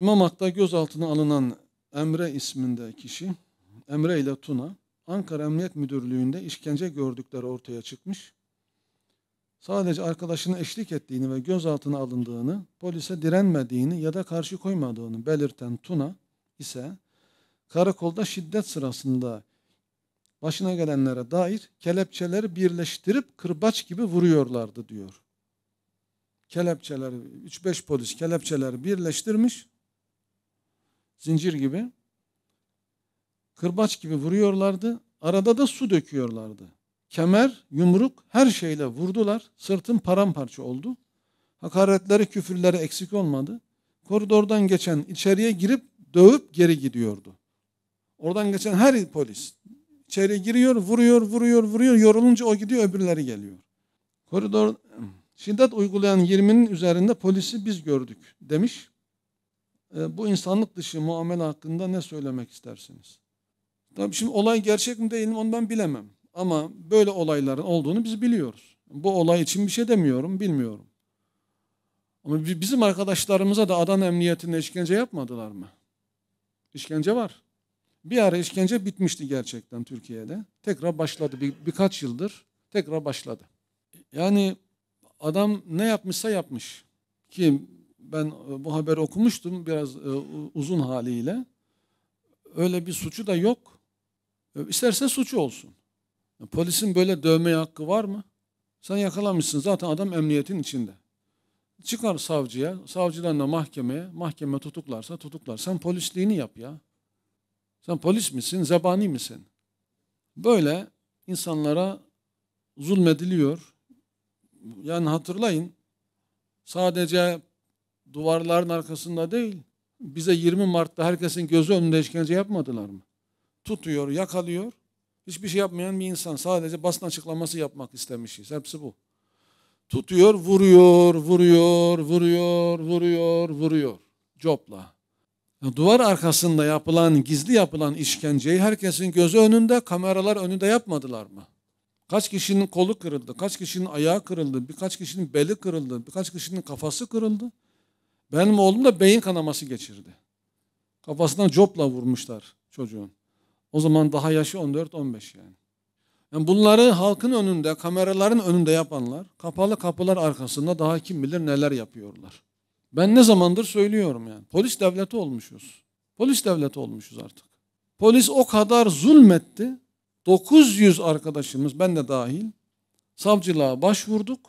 Mamak'ta gözaltına alınan Emre isminde kişi, Emre ile Tuna, Ankara Emniyet Müdürlüğü'nde işkence gördükleri ortaya çıkmış. Sadece arkadaşına eşlik ettiğini ve gözaltına alındığını, polise direnmediğini ya da karşı koymadığını belirten Tuna ise karakolda şiddet sırasında başına gelenlere dair kelepçeleri birleştirip kırbaç gibi vuruyorlardı diyor. Kelepçeler 3-5 polis kelepçeleri birleştirmiş. Zincir gibi. Kırbaç gibi vuruyorlardı. Arada da su döküyorlardı. Kemer, yumruk her şeyle vurdular. Sırtım paramparça oldu. Hakaretleri, küfürleri eksik olmadı. Koridordan geçen içeriye girip dövüp geri gidiyordu. Oradan geçen her polis içeri giriyor, vuruyor, vuruyor, vuruyor. Yorulunca o gidiyor, öbürleri geliyor. Koridor şiddet uygulayan 20'nin üzerinde polisi biz gördük demiş. E, bu insanlık dışı muamele hakkında ne söylemek istersiniz? Tabii şimdi olay gerçek mi değil mi onu ben bilemem. Ama böyle olayların olduğunu biz biliyoruz. Bu olay için bir şey demiyorum, bilmiyorum. Ama bizim arkadaşlarımıza da Adana Emniyeti'nde işkence yapmadılar mı? İşkence var. Bir ara işkence bitmişti gerçekten Türkiye'de. Tekrar başladı bir, birkaç yıldır. Tekrar başladı. Yani adam ne yapmışsa yapmış. Ki ben e, bu haber okumuştum biraz e, uzun haliyle. Öyle bir suçu da yok. E, isterse suçu olsun. Polisin böyle dövme hakkı var mı? Sen yakalamışsın zaten adam emniyetin içinde. Çıkar savcıya, savcıdan da mahkemeye, mahkeme tutuklarsa tutuklar. Sen polisliğini yap ya. Sen polis misin, zebani misin? Böyle insanlara zulmediliyor. Yani hatırlayın sadece duvarların arkasında değil, bize 20 Mart'ta herkesin gözü önünde işkence yapmadılar mı? Tutuyor, yakalıyor. Hiçbir şey yapmayan bir insan. Sadece basın açıklaması yapmak istemişiz. Hepsi bu. Tutuyor, vuruyor, vuruyor, vuruyor, vuruyor, vuruyor. Copla. Duvar arkasında yapılan, gizli yapılan işkenceyi herkesin gözü önünde, kameralar önünde yapmadılar mı? Kaç kişinin kolu kırıldı, kaç kişinin ayağı kırıldı, birkaç kişinin beli kırıldı, birkaç kişinin kafası kırıldı. Benim oğlum da beyin kanaması geçirdi. Kafasından copla vurmuşlar çocuğun. O zaman daha yaşı 14-15 yani. yani. Bunları halkın önünde, kameraların önünde yapanlar, kapalı kapılar arkasında daha kim bilir neler yapıyorlar. Ben ne zamandır söylüyorum yani. Polis devleti olmuşuz. Polis devleti olmuşuz artık. Polis o kadar zulmetti. 900 arkadaşımız, ben de dahil, savcılığa başvurduk.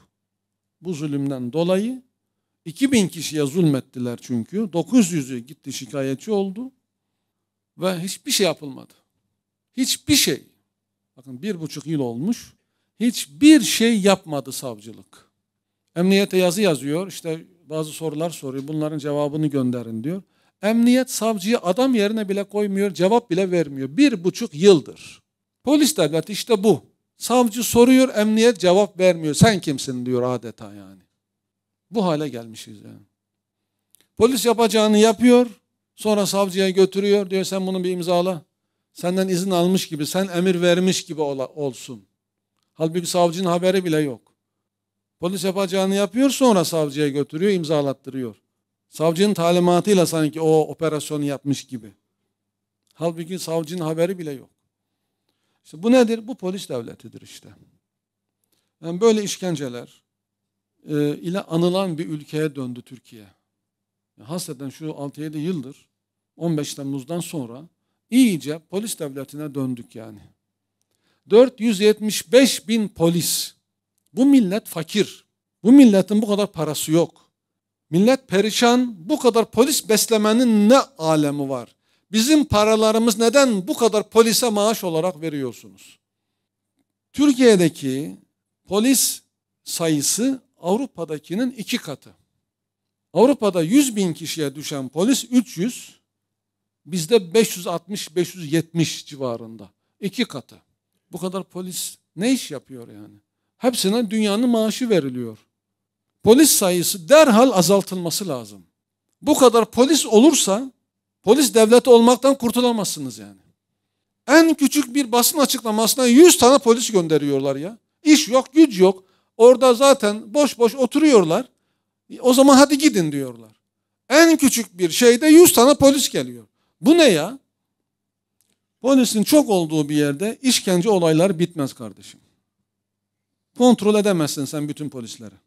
Bu zulümden dolayı 2000 kişiye zulmettiler çünkü. 900'ü gitti şikayetçi oldu. Ve hiçbir şey yapılmadı. Hiçbir şey. Bakın bir buçuk yıl olmuş. Hiçbir şey yapmadı savcılık. Emniyete yazı yazıyor. İşte bazı sorular soruyor. Bunların cevabını gönderin diyor. Emniyet savcıyı adam yerine bile koymuyor. Cevap bile vermiyor. Bir buçuk yıldır. Polis devleti işte bu. Savcı soruyor, emniyet cevap vermiyor. Sen kimsin diyor adeta yani. Bu hale gelmişiz yani. Polis yapacağını yapıyor. Sonra savcıya götürüyor. Diyor sen bunu bir imzala. Senden izin almış gibi, sen emir vermiş gibi ola, olsun. Halbuki savcının haberi bile yok. Polis yapacağını yapıyor sonra savcıya götürüyor, imzalattırıyor. Savcının talimatıyla sanki o operasyonu yapmış gibi. Halbuki savcının haberi bile yok. İşte bu nedir? Bu polis devletidir işte. Yani böyle işkenceler, e, ile anılan bir ülkeye döndü Türkiye. Yani e, hasreten şu 6-7 yıldır 15 Temmuz'dan sonra iyice polis devletine döndük yani. 475 bin polis. Bu millet fakir. Bu milletin bu kadar parası yok. Millet perişan. Bu kadar polis beslemenin ne alemi var? Bizim paralarımız neden bu kadar polise maaş olarak veriyorsunuz? Türkiye'deki polis sayısı Avrupa'dakinin iki katı. Avrupa'da 100 bin kişiye düşen polis 300, bizde 560-570 civarında. iki katı. Bu kadar polis ne iş yapıyor yani? Hepsine dünyanın maaşı veriliyor. Polis sayısı derhal azaltılması lazım. Bu kadar polis olursa polis devleti olmaktan kurtulamazsınız yani. En küçük bir basın açıklamasına 100 tane polis gönderiyorlar ya. İş yok, güç yok. Orada zaten boş boş oturuyorlar. O zaman hadi gidin diyorlar. En küçük bir şeyde 100 tane polis geliyor. Bu ne ya? Polisin çok olduğu bir yerde işkence olayları bitmez kardeşim. Kontrol edemezsin sen bütün polisleri.